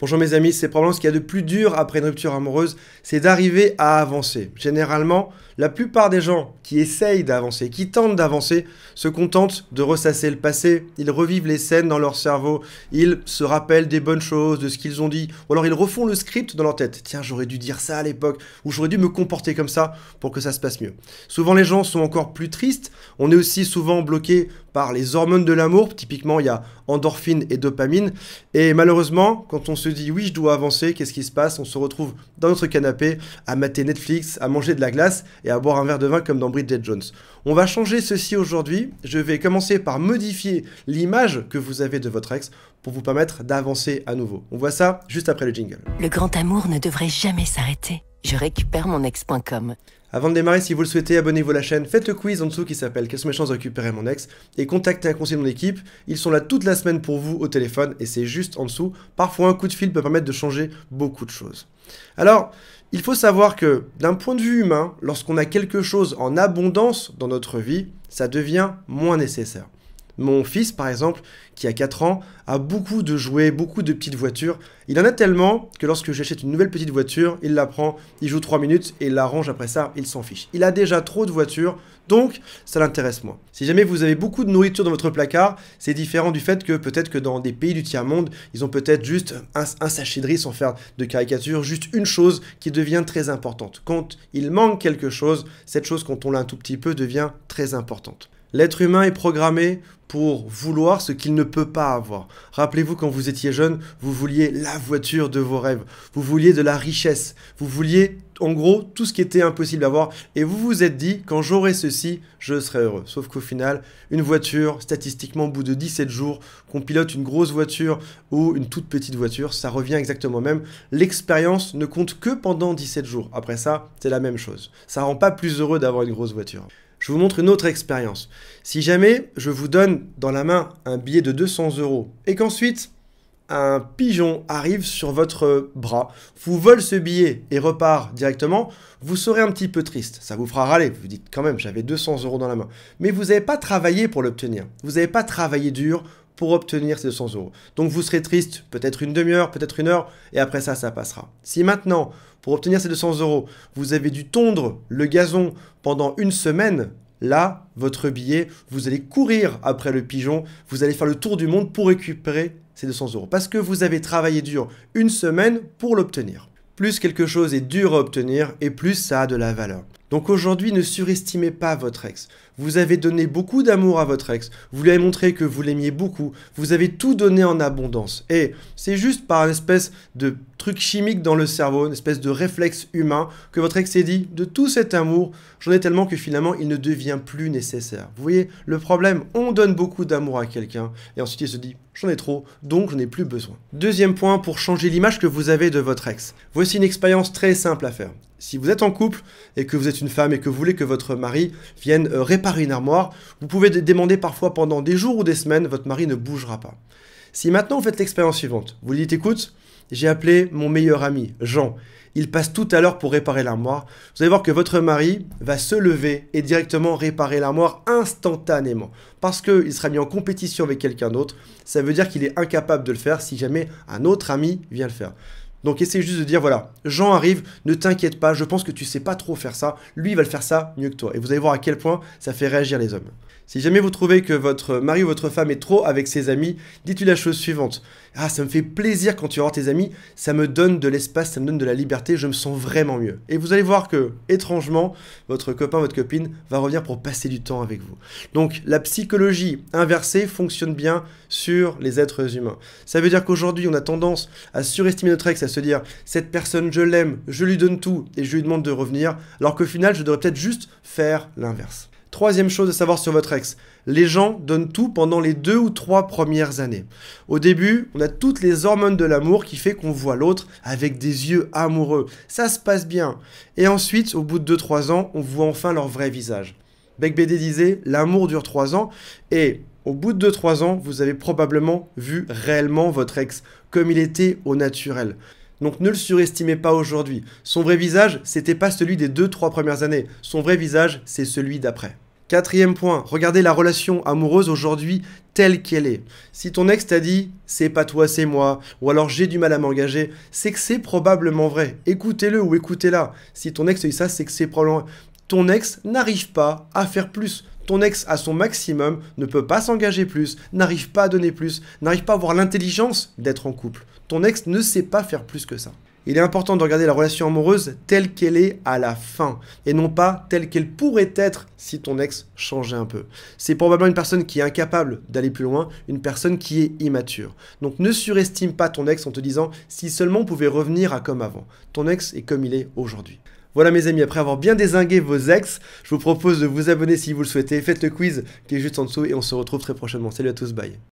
Bonjour mes amis, c'est probablement ce qu'il y a de plus dur après une rupture amoureuse, c'est d'arriver à avancer. Généralement, la plupart des gens qui essayent d'avancer, qui tentent d'avancer, se contentent de ressasser le passé, ils revivent les scènes dans leur cerveau, ils se rappellent des bonnes choses, de ce qu'ils ont dit, ou alors ils refont le script dans leur tête. Tiens, j'aurais dû dire ça à l'époque, ou j'aurais dû me comporter comme ça pour que ça se passe mieux. Souvent les gens sont encore plus tristes, on est aussi souvent bloqué par les hormones de l'amour, typiquement il y a endorphine et dopamine, et malheureusement, quand on se dit oui, je dois avancer, qu'est-ce qui se passe On se retrouve dans notre canapé à mater Netflix, à manger de la glace et à boire un verre de vin comme dans Bridget Jones. On va changer ceci aujourd'hui. Je vais commencer par modifier l'image que vous avez de votre ex pour vous permettre d'avancer à nouveau. On voit ça juste après le jingle. Le grand amour ne devrait jamais s'arrêter je récupère mon ex.com. Avant de démarrer, si vous le souhaitez, abonnez-vous à la chaîne, faites le quiz en dessous qui s'appelle Quelles sont mes chances de récupérer mon ex et contactez un conseiller de mon équipe. Ils sont là toute la semaine pour vous au téléphone et c'est juste en dessous. Parfois, un coup de fil peut permettre de changer beaucoup de choses. Alors, il faut savoir que d'un point de vue humain, lorsqu'on a quelque chose en abondance dans notre vie, ça devient moins nécessaire. Mon fils, par exemple, qui a 4 ans, a beaucoup de jouets, beaucoup de petites voitures. Il en a tellement que lorsque j'achète une nouvelle petite voiture, il la prend, il joue 3 minutes et il la range après ça, il s'en fiche. Il a déjà trop de voitures, donc ça l'intéresse moins. Si jamais vous avez beaucoup de nourriture dans votre placard, c'est différent du fait que peut-être que dans des pays du tiers-monde, ils ont peut-être juste un, sachet de riz, sans faire de caricature, juste une chose qui devient très importante. Quand il manque quelque chose, cette chose, quand on l'a un tout petit peu, devient très importante. L'être humain est programmé pour vouloir ce qu'il ne peut pas avoir. Rappelez-vous quand vous étiez jeune, vous vouliez la voiture de vos rêves, vous vouliez de la richesse, vous vouliez en gros tout ce qui était impossible à avoir et vous vous êtes dit quand j'aurai ceci, je serai heureux. Sauf qu'au final, une voiture, statistiquement au bout de 17 jours, qu'on pilote une grosse voiture ou une toute petite voiture, ça revient exactement même. L'expérience ne compte que pendant 17 jours. Après ça, c'est la même chose. Ça ne rend pas plus heureux d'avoir une grosse voiture. Je vous montre une autre expérience. Si jamais je vous donne dans la main un billet de 200 euros et qu'ensuite un pigeon arrive sur votre bras, vous vole ce billet et repart directement, vous serez un petit peu triste. Ça vous fera râler. Vous dites quand même, j'avais 200 euros dans la main. Mais vous n'avez pas travaillé pour l'obtenir. Vous n'avez pas travaillé dur pour obtenir ces 200 euros. Donc vous serez triste peut-être une demi-heure, peut-être une heure, et après ça, ça passera. Si maintenant, pour obtenir ces 200 euros, vous avez dû tondre le gazon pendant une semaine, là, votre billet, vous allez courir après le pigeon, vous allez faire le tour du monde pour récupérer ces 200 euros. Parce que vous avez travaillé dur une semaine pour l'obtenir. Plus quelque chose est dur à obtenir, et plus ça a de la valeur. Donc aujourd'hui, ne surestimez pas votre ex. Vous avez donné beaucoup d'amour à votre ex, vous lui avez montré que vous l'aimiez beaucoup, vous avez tout donné en abondance. Et c'est juste par une espèce de truc chimique dans le cerveau, une espèce de réflexe humain, que votre ex s'est dit, de tout cet amour, j'en ai tellement que finalement il ne devient plus nécessaire. Vous voyez, le problème, on donne beaucoup d'amour à quelqu'un, et ensuite il se dit, j'en ai trop, donc je n'ai plus besoin. Deuxième point pour changer l'image que vous avez de votre ex. Voici une expérience très simple à faire. Si vous êtes en couple et que vous êtes une femme et que vous voulez que votre mari vienne euh, réparer une armoire, vous pouvez demander parfois pendant des jours ou des semaines, votre mari ne bougera pas. Si maintenant vous faites l'expérience suivante, vous lui dites écoute, j'ai appelé mon meilleur ami, Jean, il passe tout à l'heure pour réparer l'armoire, vous allez voir que votre mari va se lever et directement réparer l'armoire instantanément. Parce qu'il sera mis en compétition avec quelqu'un d'autre, ça veut dire qu'il est incapable de le faire si jamais un autre ami vient le faire. Donc essaye juste de dire, voilà, Jean arrive, ne t'inquiète pas, je pense que tu sais pas trop faire ça, lui il va le faire ça mieux que toi. Et vous allez voir à quel point ça fait réagir les hommes. Si jamais vous trouvez que votre mari ou votre femme est trop avec ses amis, dites-lui la chose suivante. Ah, ça me fait plaisir quand tu vas tes amis, ça me donne de l'espace, ça me donne de la liberté, je me sens vraiment mieux. Et vous allez voir que, étrangement, votre copain, votre copine va revenir pour passer du temps avec vous. Donc, la psychologie inversée fonctionne bien sur les êtres humains. Ça veut dire qu'aujourd'hui, on a tendance à surestimer notre ex, à se dire, cette personne, je l'aime, je lui donne tout et je lui demande de revenir, alors qu'au final, je devrais peut-être juste faire l'inverse. Troisième chose à savoir sur votre ex, les gens donnent tout pendant les deux ou trois premières années. Au début, on a toutes les hormones de l'amour qui fait qu'on voit l'autre avec des yeux amoureux. Ça se passe bien. Et ensuite, au bout de 2-3 ans, on voit enfin leur vrai visage. Beck BD disait, l'amour dure 3 ans et au bout de 2-3 ans, vous avez probablement vu réellement votre ex, comme il était au naturel. Donc ne le surestimez pas aujourd'hui. Son vrai visage, n'était pas celui des 2-3 premières années. Son vrai visage, c'est celui d'après. Quatrième point, regardez la relation amoureuse aujourd'hui telle qu'elle est. Si ton ex t'a dit c'est pas toi, c'est moi, ou alors j'ai du mal à m'engager, c'est que c'est probablement vrai. Écoutez-le ou écoutez-la. Si ton ex dit ça, c'est que c'est probablement. Ton ex n'arrive pas à faire plus ton ex à son maximum ne peut pas s'engager plus, n'arrive pas à donner plus, n'arrive pas à avoir l'intelligence d'être en couple. Ton ex ne sait pas faire plus que ça. Il est important de regarder la relation amoureuse telle qu'elle est à la fin et non pas telle qu'elle pourrait être si ton ex changeait un peu. C'est probablement une personne qui est incapable d'aller plus loin, une personne qui est immature. Donc ne surestime pas ton ex en te disant si seulement on pouvait revenir à comme avant. Ton ex est comme il est aujourd'hui. Voilà mes amis, après avoir bien désingué vos ex, je vous propose de vous abonner si vous le souhaitez, faites le quiz qui est juste en dessous et on se retrouve très prochainement. Salut à tous, bye